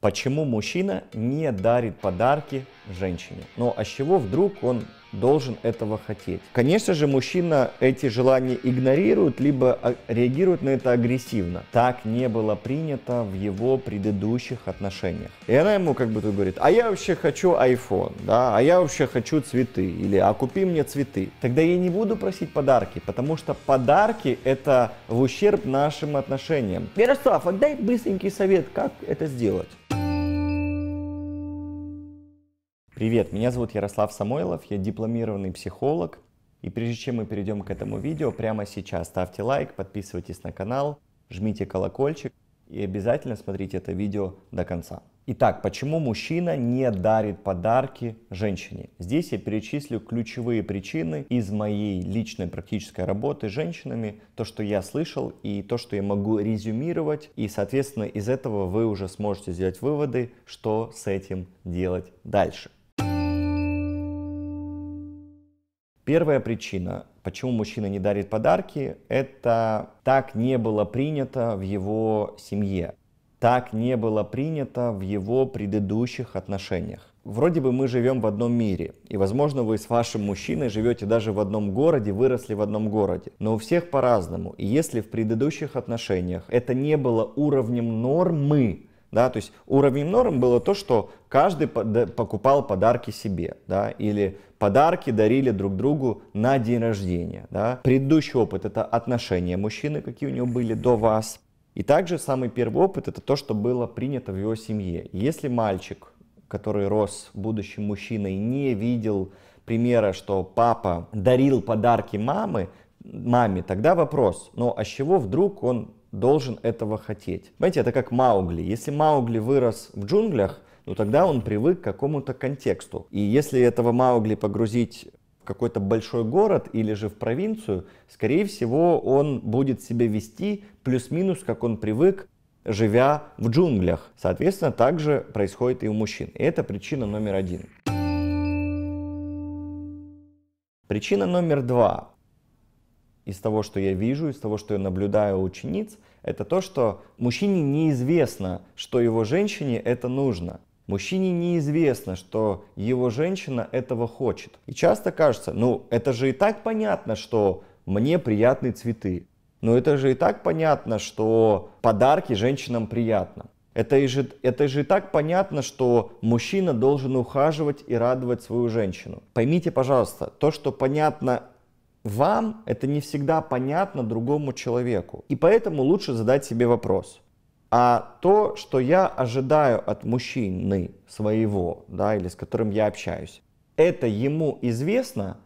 Почему мужчина не дарит подарки женщине? Но ну, а с чего вдруг он должен этого хотеть? Конечно же, мужчина эти желания игнорирует, либо а, реагирует на это агрессивно. Так не было принято в его предыдущих отношениях. И она ему как бы говорит, а я вообще хочу iPhone, да, а я вообще хочу цветы, или а купи мне цветы. Тогда я не буду просить подарки, потому что подарки это в ущерб нашим отношениям. Ярослав, отдай быстренький совет, как это сделать. Привет, меня зовут Ярослав Самойлов, я дипломированный психолог. И прежде чем мы перейдем к этому видео, прямо сейчас ставьте лайк, подписывайтесь на канал, жмите колокольчик и обязательно смотрите это видео до конца. Итак, почему мужчина не дарит подарки женщине? Здесь я перечислю ключевые причины из моей личной практической работы с женщинами, то, что я слышал и то, что я могу резюмировать. И, соответственно, из этого вы уже сможете сделать выводы, что с этим делать дальше. Первая причина, почему мужчина не дарит подарки, это так не было принято в его семье, так не было принято в его предыдущих отношениях. Вроде бы мы живем в одном мире, и, возможно, вы с вашим мужчиной живете даже в одном городе, выросли в одном городе. Но у всех по-разному. И если в предыдущих отношениях это не было уровнем нормы, да, то есть уровнем норм было то, что каждый покупал подарки себе, да, или подарки дарили друг другу на день рождения, да. Предыдущий опыт — это отношения мужчины, какие у него были до вас. И также самый первый опыт — это то, что было принято в его семье. Если мальчик, который рос будущим мужчиной, не видел примера, что папа дарил подарки мамы, маме, тогда вопрос, ну а с чего вдруг он должен этого хотеть. Понимаете, это как Маугли. Если Маугли вырос в джунглях, ну тогда он привык к какому-то контексту. И если этого Маугли погрузить в какой-то большой город или же в провинцию, скорее всего, он будет себя вести плюс-минус, как он привык, живя в джунглях. Соответственно, также происходит и у мужчин. И это причина номер один. Причина номер два из того, что я вижу, из того, что я наблюдаю у учениц, это то, что мужчине неизвестно, что его женщине это нужно. Мужчине неизвестно, что его женщина этого хочет. И часто кажется, ну это же и так понятно, что мне приятны цветы. Но это же и так понятно, что подарки женщинам приятно. Это, и же, это же и так понятно, что мужчина должен ухаживать и радовать свою женщину. Поймите, пожалуйста, то, что понятно вам это не всегда понятно другому человеку. И поэтому лучше задать себе вопрос. А то, что я ожидаю от мужчины своего, да, или с которым я общаюсь, это ему известно,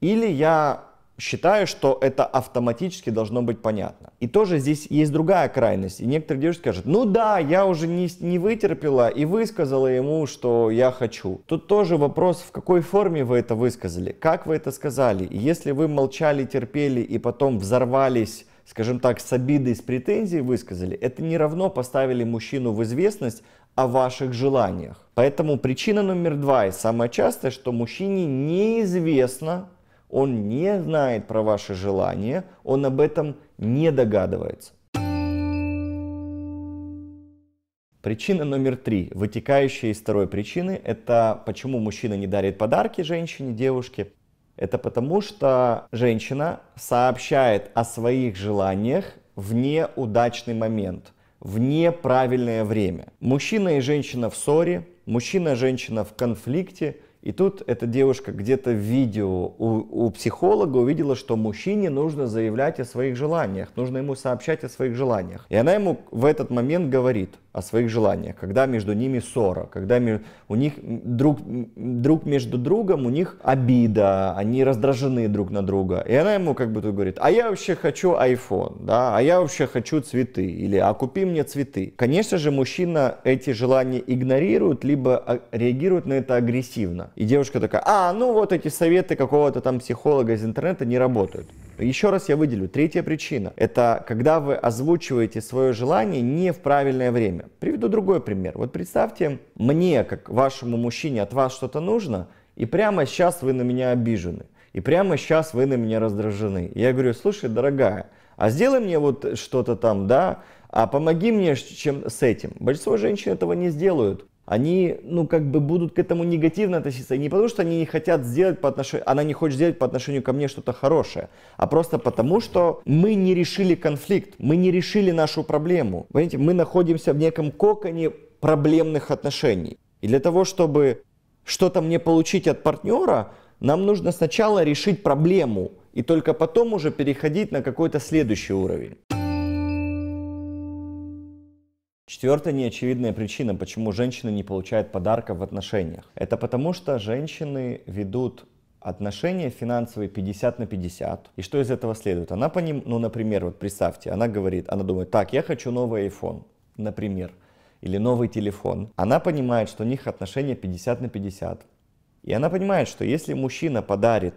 или я считаю, что это автоматически должно быть понятно. И тоже здесь есть другая крайность. И некоторые девушки скажут, ну да, я уже не, не вытерпела и высказала ему, что я хочу. Тут тоже вопрос, в какой форме вы это высказали, как вы это сказали. И если вы молчали, терпели и потом взорвались скажем так, с обидой, с претензией высказали, это не равно поставили мужчину в известность о ваших желаниях. Поэтому причина номер два и самая частая, что мужчине неизвестно, он не знает про ваши желания, он об этом не догадывается. Причина номер три, вытекающая из второй причины, это почему мужчина не дарит подарки женщине, девушке. Это потому, что женщина сообщает о своих желаниях в неудачный момент, в неправильное время. Мужчина и женщина в ссоре, мужчина и женщина в конфликте – и тут эта девушка где-то в видео у, у психолога увидела, что мужчине нужно заявлять о своих желаниях, нужно ему сообщать о своих желаниях. И она ему в этот момент говорит о своих желаниях, когда между ними ссора, когда у них друг, друг между другом, у них обида, они раздражены друг на друга. И она ему как бы тут говорит, а я вообще хочу iPhone, да, а я вообще хочу цветы, или а купи мне цветы. Конечно же, мужчина эти желания игнорирует, либо а, реагирует на это агрессивно. И девушка такая, а, ну вот эти советы какого-то там психолога из интернета не работают. Еще раз я выделю. Третья причина – это когда вы озвучиваете свое желание не в правильное время. Приведу другой пример. Вот представьте, мне, как вашему мужчине, от вас что-то нужно, и прямо сейчас вы на меня обижены. И прямо сейчас вы на меня раздражены. я говорю, слушай, дорогая, а сделай мне вот что-то там, да, а помоги мне чем с этим. Большинство женщин этого не сделают они, ну, как бы будут к этому негативно относиться. И не потому, что они не хотят сделать по отношению, она не хочет сделать по отношению ко мне что-то хорошее, а просто потому, что мы не решили конфликт, мы не решили нашу проблему. Понимаете, мы находимся в неком коконе проблемных отношений. И для того, чтобы что-то мне получить от партнера, нам нужно сначала решить проблему, и только потом уже переходить на какой-то следующий уровень. Четвертая неочевидная причина, почему женщины не получают подарков в отношениях. Это потому, что женщины ведут отношения финансовые 50 на 50. И что из этого следует? Она по ним, ну, например, вот представьте, она говорит, она думает, так, я хочу новый iPhone, например, или новый телефон. Она понимает, что у них отношения 50 на 50. И она понимает, что если мужчина подарит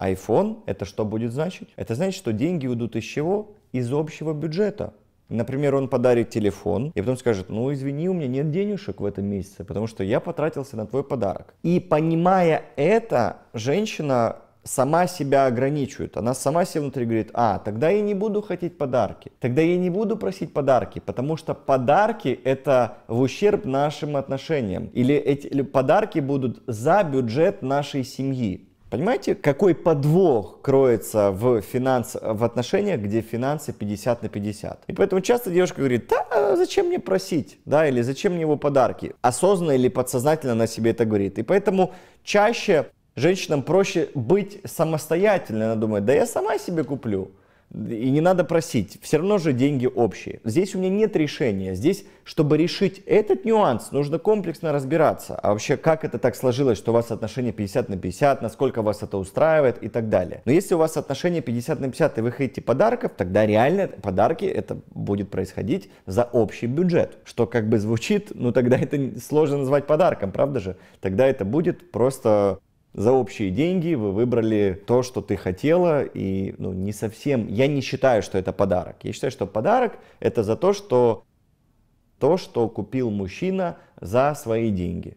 iPhone, это что будет значить? Это значит, что деньги уйдут из чего? Из общего бюджета. Например, он подарит телефон и потом скажет, ну извини, у меня нет денежек в этом месяце, потому что я потратился на твой подарок. И понимая это, женщина сама себя ограничивает. Она сама себе внутри говорит, а, тогда я не буду хотеть подарки, тогда я не буду просить подарки, потому что подарки это в ущерб нашим отношениям. Или эти или подарки будут за бюджет нашей семьи. Понимаете, какой подвох кроется в, финанс... в отношениях, где финансы 50 на 50? И поэтому часто девушка говорит, да, а зачем мне просить, да, или зачем мне его подарки? Осознанно или подсознательно она себе это говорит. И поэтому чаще женщинам проще быть самостоятельно, она думает, да я сама себе куплю. И не надо просить, все равно же деньги общие. Здесь у меня нет решения. Здесь, чтобы решить этот нюанс, нужно комплексно разбираться. А вообще, как это так сложилось, что у вас отношения 50 на 50, насколько вас это устраивает и так далее. Но если у вас отношения 50 на 50 и вы хотите подарков, тогда реально подарки это будет происходить за общий бюджет. Что как бы звучит, ну тогда это сложно назвать подарком, правда же? Тогда это будет просто за общие деньги вы выбрали то, что ты хотела, и ну, не совсем... Я не считаю, что это подарок. Я считаю, что подарок — это за то, что то, что купил мужчина за свои деньги.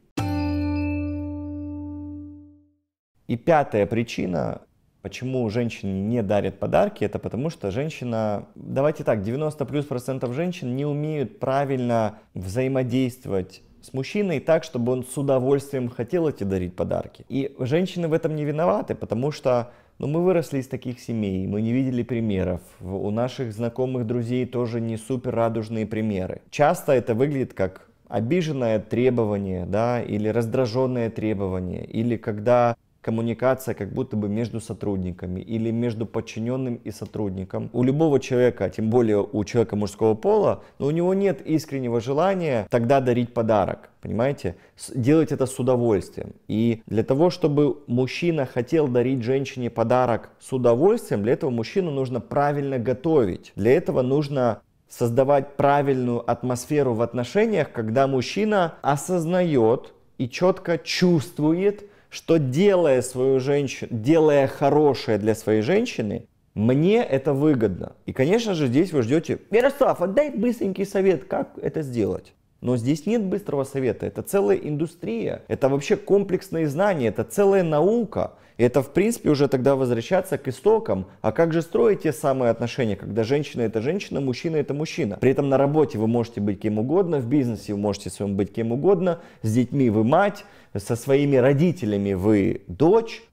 И пятая причина, почему женщины не дарят подарки, это потому что женщина, давайте так, 90 плюс процентов женщин не умеют правильно взаимодействовать с мужчиной так, чтобы он с удовольствием хотел эти дарить подарки. И женщины в этом не виноваты, потому что ну, мы выросли из таких семей, мы не видели примеров. У наших знакомых друзей тоже не супер радужные примеры. Часто это выглядит как обиженное требование, да, или раздраженное требование, или когда коммуникация как будто бы между сотрудниками или между подчиненным и сотрудником. У любого человека, тем более у человека мужского пола, но ну, у него нет искреннего желания тогда дарить подарок. Понимаете? Делать это с удовольствием. И для того, чтобы мужчина хотел дарить женщине подарок с удовольствием, для этого мужчину нужно правильно готовить. Для этого нужно создавать правильную атмосферу в отношениях, когда мужчина осознает и четко чувствует, что делая свою женщину, делая хорошее для своей женщины, мне это выгодно. И, конечно же, здесь вы ждете, Ярослав, отдай быстренький совет, как это сделать. Но здесь нет быстрого совета. Это целая индустрия. Это вообще комплексные знания. Это целая наука. И это, в принципе, уже тогда возвращаться к истокам. А как же строить те самые отношения, когда женщина это женщина, мужчина это мужчина? При этом на работе вы можете быть кем угодно, в бизнесе вы можете своим быть кем угодно, с детьми вы мать, со своими родителями вы дочь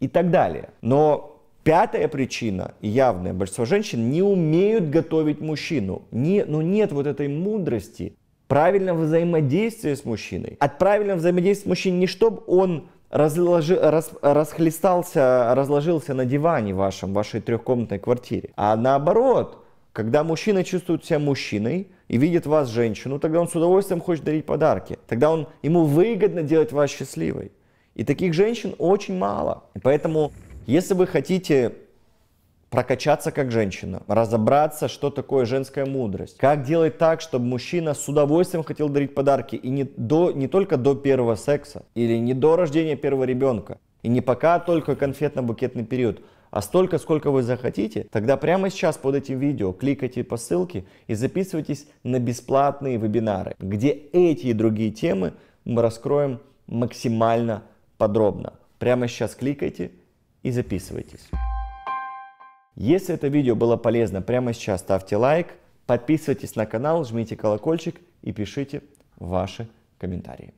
и так далее. Но Пятая причина, явная, большинство женщин не умеют готовить мужчину. Не, ну нет вот этой мудрости правильном взаимодействие с мужчиной. От правильного взаимодействия с мужчиной не чтобы он разложи, рас, расхлестался, разложился на диване вашем, вашей трехкомнатной квартире, а наоборот – когда мужчина чувствует себя мужчиной и видит вас женщину, тогда он с удовольствием хочет дарить подарки. Тогда он, ему выгодно делать вас счастливой. И таких женщин очень мало. И поэтому, если вы хотите прокачаться как женщина, разобраться, что такое женская мудрость, как делать так, чтобы мужчина с удовольствием хотел дарить подарки и не, до, не только до первого секса или не до рождения первого ребенка, и не пока только конфетно-букетный период, а столько, сколько вы захотите, тогда прямо сейчас под этим видео кликайте по ссылке и записывайтесь на бесплатные вебинары, где эти и другие темы мы раскроем максимально подробно. Прямо сейчас кликайте и записывайтесь. Если это видео было полезно, прямо сейчас ставьте лайк, подписывайтесь на канал, жмите колокольчик и пишите ваши комментарии.